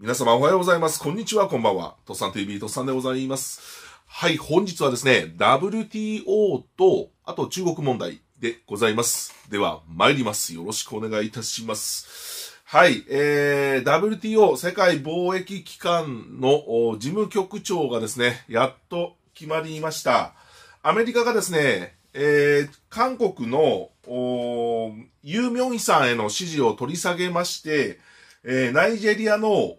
皆様おはようございます。こんにちは、こんばんは。とっさん TV、とっさんでございます。はい、本日はですね、WTO と、あと中国問題でございます。では、参ります。よろしくお願いいたします。はい、えー、WTO、世界貿易機関の事務局長がですね、やっと決まりました。アメリカがですね、えー、韓国の、ユーミョンイさんへの支持を取り下げまして、えー、ナイジェリアの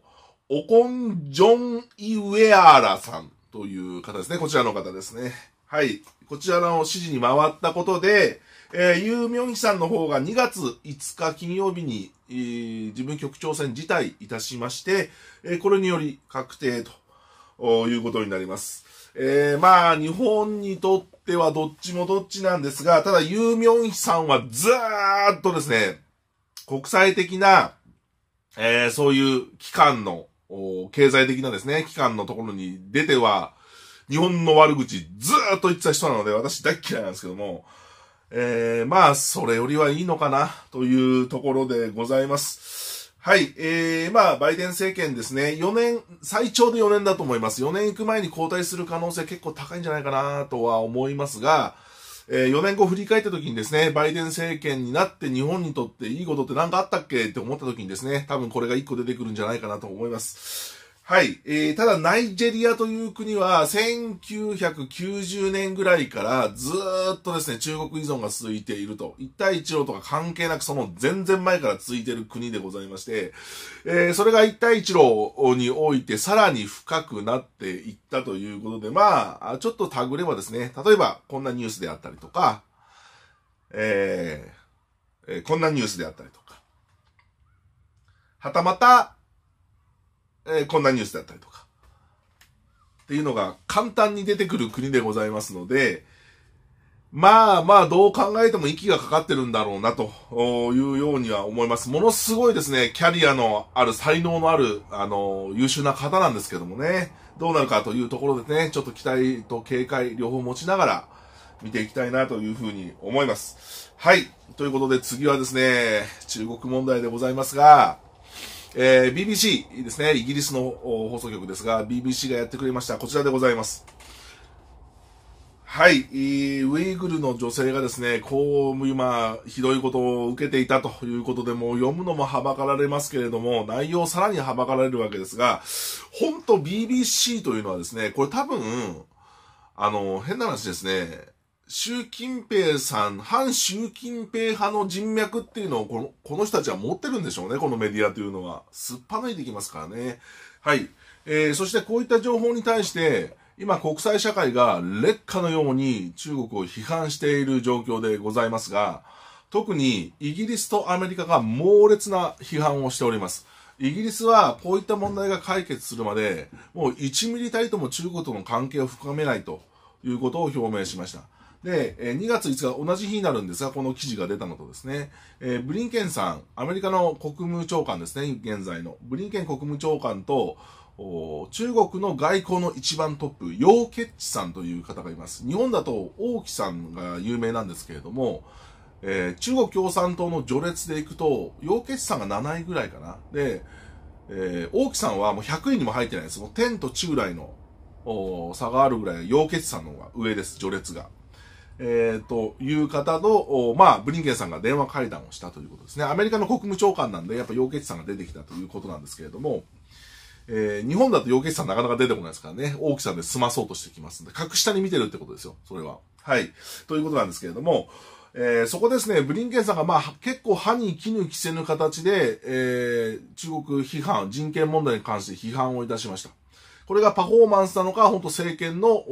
おこんジョン・イウェアラさんという方ですね。こちらの方ですね。はい。こちらの指示に回ったことで、えー、ユー・ミョンヒさんの方が2月5日金曜日に、えー、自分局長選辞退いたしまして、えー、これにより確定ということになります。えー、まあ、日本にとってはどっちもどっちなんですが、ただユー・ミョンヒさんはずーっとですね、国際的な、えー、そういう機関の経済的なですね、機関のところに出ては、日本の悪口ずーっと言ってた人なので、私大嫌いなんですけども、えー、まあ、それよりはいいのかな、というところでございます。はい、えー、まあ、バイデン政権ですね、4年、最長で4年だと思います。4年行く前に交代する可能性結構高いんじゃないかな、とは思いますが、えー、4年後振り返った時にですね、バイデン政権になって日本にとっていいことって何かあったっけって思った時にですね、多分これが1個出てくるんじゃないかなと思います。はい。えー、ただ、ナイジェリアという国は、1990年ぐらいからずっとですね、中国依存が続いていると。一帯一路とか関係なく、その全然前から続いている国でございまして、えー、それが一帯一路においてさらに深くなっていったということで、まあ、ちょっとたぐればですね、例えば、こんなニュースであったりとか、えー、えー、こんなニュースであったりとか、はたまた、えー、こんなニュースだったりとか、っていうのが簡単に出てくる国でございますので、まあまあ、どう考えても息がかかってるんだろうな、というようには思います。ものすごいですね、キャリアのある、才能のある、あの、優秀な方なんですけどもね、どうなるかというところでね、ちょっと期待と警戒、両方持ちながら、見ていきたいなというふうに思います。はい。ということで次はですね、中国問題でございますが、えー、BBC ですね、イギリスの放送局ですが、BBC がやってくれました。こちらでございます。はい、ウイグルの女性がですね、こう、今、ひどいことを受けていたということで、もう読むのもはばかられますけれども、内容さらにはばかられるわけですが、ほんと BBC というのはですね、これ多分、あの、変な話ですね、習近平さん、反習近平派の人脈っていうのをこのこの人たちは持ってるんでしょうね、このメディアというのは。すっぱ抜いてきますからね。はい。えー、そしてこういった情報に対して、今国際社会が劣化のように中国を批判している状況でございますが、特にイギリスとアメリカが猛烈な批判をしております。イギリスはこういった問題が解決するまで、もう1ミリたりとも中国との関係を深めないということを表明しました。で、2月5日、同じ日になるんですが、この記事が出たのとですね、えブリンケンさん、アメリカの国務長官ですね、現在の。ブリンケン国務長官と、中国の外交の一番トップ、楊潔チさんという方がいます。日本だと王毅さんが有名なんですけれども、えー、中国共産党の序列でいくと、楊潔チさんが7位ぐらいかな。で、えー、王毅さんはもう100位にも入ってないです。もう天と中来のお差があるぐらい、楊血さんの方が上です、序列が。えー、という方の、まあ、ブリンケンさんが電話会談をしたということですね。アメリカの国務長官なんで、やっぱ楊血さんが出てきたということなんですけれども、えー、日本だと楊血さんなかなか出てこないですからね、大きさで済まそうとしてきますんで、格下に見てるってことですよ、それは。はい。ということなんですけれども、えー、そこですね、ブリンケンさんが、まあ、結構歯に衣着せぬ形で、えー、中国批判、人権問題に関して批判をいたしました。これがパフォーマンスなのか、本当政権の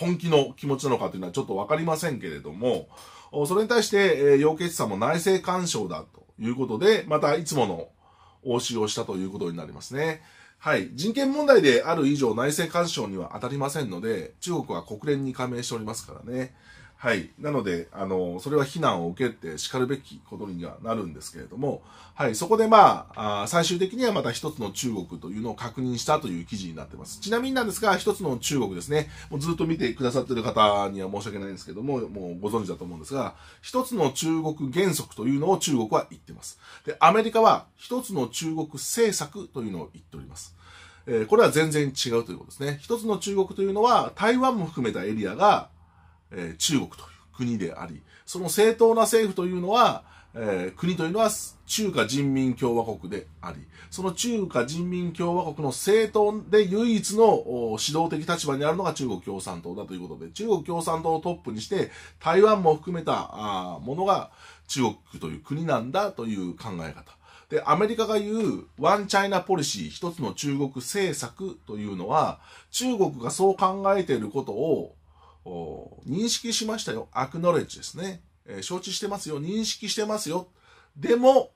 本気の気持ちなのかというのはちょっとわかりませんけれども、それに対して、えー、楊潔さんも内政干渉だということで、またいつもの応酬をしたということになりますね。はい。人権問題である以上内政干渉には当たりませんので、中国は国連に加盟しておりますからね。はい。なので、あの、それは非難を受けて叱るべきことにはなるんですけれども、はい。そこでまあ、あ最終的にはまた一つの中国というのを確認したという記事になってます。ちなみになんですが、一つの中国ですね。もうずっと見てくださってる方には申し訳ないんですけども、もうご存知だと思うんですが、一つの中国原則というのを中国は言ってます。で、アメリカは一つの中国政策というのを言っております。えー、これは全然違うということですね。一つの中国というのは、台湾も含めたエリアが、えー、中国という国であり、その正当な政府というのは、えー、国というのは中華人民共和国であり、その中華人民共和国の政党で唯一の指導的立場にあるのが中国共産党だということで、中国共産党をトップにして、台湾も含めたものが中国という国なんだという考え方。で、アメリカが言うワンチャイナポリシー、一つの中国政策というのは、中国がそう考えていることを認識しましたよ。アクノレッジですね。えー、承知してますよ。認識してますよ。でも、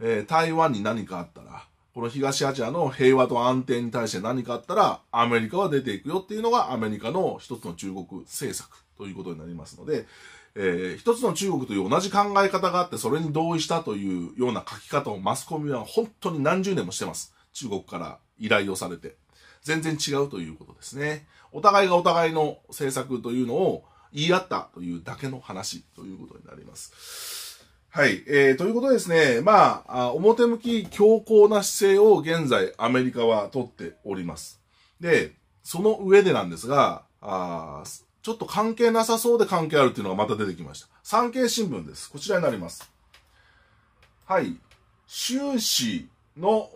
えー、台湾に何かあったら、この東アジアの平和と安定に対して何かあったら、アメリカは出ていくよっていうのがアメリカの一つの中国政策ということになりますので、えー、一つの中国という同じ考え方があって、それに同意したというような書き方をマスコミは本当に何十年もしてます。中国から依頼をされて。全然違うということですね。お互いがお互いの政策というのを言い合ったというだけの話ということになります。はい。えー、ということですね。まあ、表向き強硬な姿勢を現在アメリカは取っております。で、その上でなんですが、あちょっと関係なさそうで関係あるっていうのがまた出てきました。産経新聞です。こちらになります。はい。収支の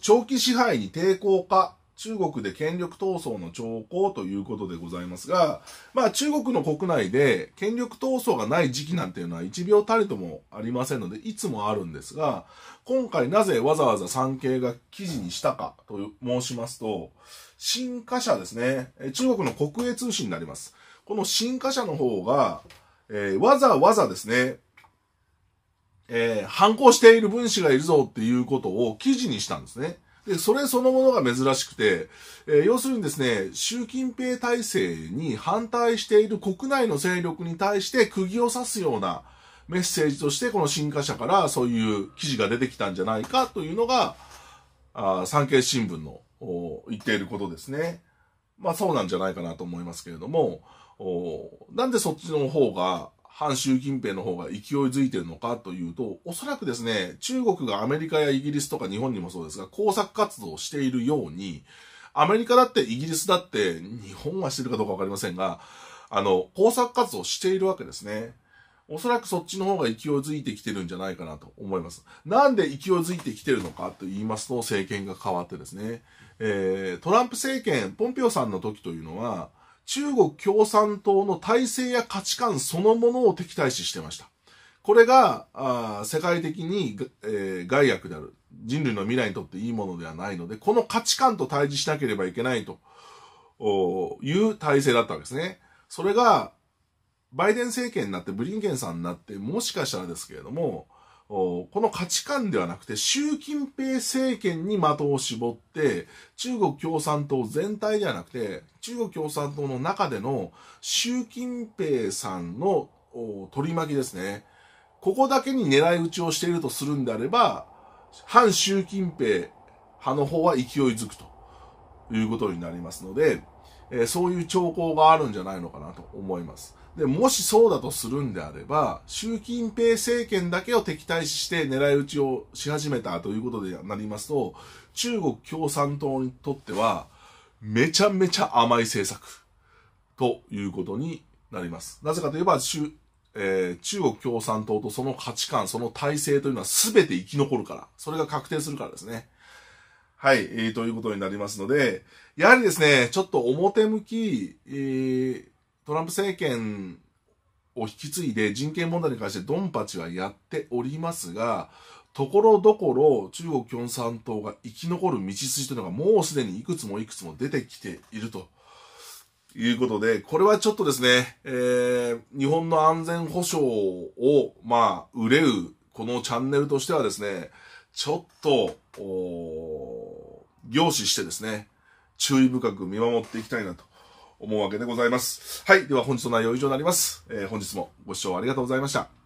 長期支配に抵抗か、中国で権力闘争の兆候ということでございますが、まあ中国の国内で権力闘争がない時期なんていうのは1秒たりともありませんので、いつもあるんですが、今回なぜわざわざ産経が記事にしたかと申しますと、新華社ですね、中国の国営通信になります。この新華社の方が、えー、わざわざですね、えー、反抗している分子がいるぞっていうことを記事にしたんですね。で、それそのものが珍しくて、えー、要するにですね、習近平体制に反対している国内の勢力に対して釘を刺すようなメッセージとして、この新華社からそういう記事が出てきたんじゃないかというのが、あ産経新聞の言っていることですね。まあそうなんじゃないかなと思いますけれども、おなんでそっちの方が反習近平の方が勢いづいてるのかというと、おそらくですね、中国がアメリカやイギリスとか日本にもそうですが、工作活動をしているように、アメリカだってイギリスだって、日本はしてるかどうかわかりませんが、あの、工作活動をしているわけですね。おそらくそっちの方が勢いづいてきてるんじゃないかなと思います。なんで勢いづいてきてるのかと言いますと、政権が変わってですね、えー、トランプ政権、ポンピオさんの時というのは、中国共産党の体制や価値観そのものを敵対視してました。これが、あ世界的に、えー、害悪である。人類の未来にとっていいものではないので、この価値観と対峙しなければいけないという体制だったわけですね。それが、バイデン政権になって、ブリンケンさんになって、もしかしたらですけれども、この価値観ではなくて、習近平政権に的を絞って、中国共産党全体ではなくて、中国共産党の中での習近平さんの取り巻きですね。ここだけに狙い撃ちをしているとするんであれば、反習近平派の方は勢いづくということになりますので、そういう兆候があるんじゃないのかなと思います。で、もしそうだとするんであれば、習近平政権だけを敵対視して狙い撃ちをし始めたということでなりますと、中国共産党にとっては、めちゃめちゃ甘い政策ということになります。なぜかといえば、えー、中国共産党とその価値観、その体制というのは全て生き残るから、それが確定するからですね。はい、えー、ということになりますので、やはりですね、ちょっと表向き、えートランプ政権を引き継いで人権問題に関してドンパチはやっておりますが、ところどころ中国共産党が生き残る道筋というのがもうすでにいくつもいくつも出てきているということで、これはちょっとですね、えー、日本の安全保障を、まあ、憂うこのチャンネルとしてはですね、ちょっと、凝視してですね、注意深く見守っていきたいなと思うわけでございます。はい。では本日の内容は以上になります。えー、本日もご視聴ありがとうございました。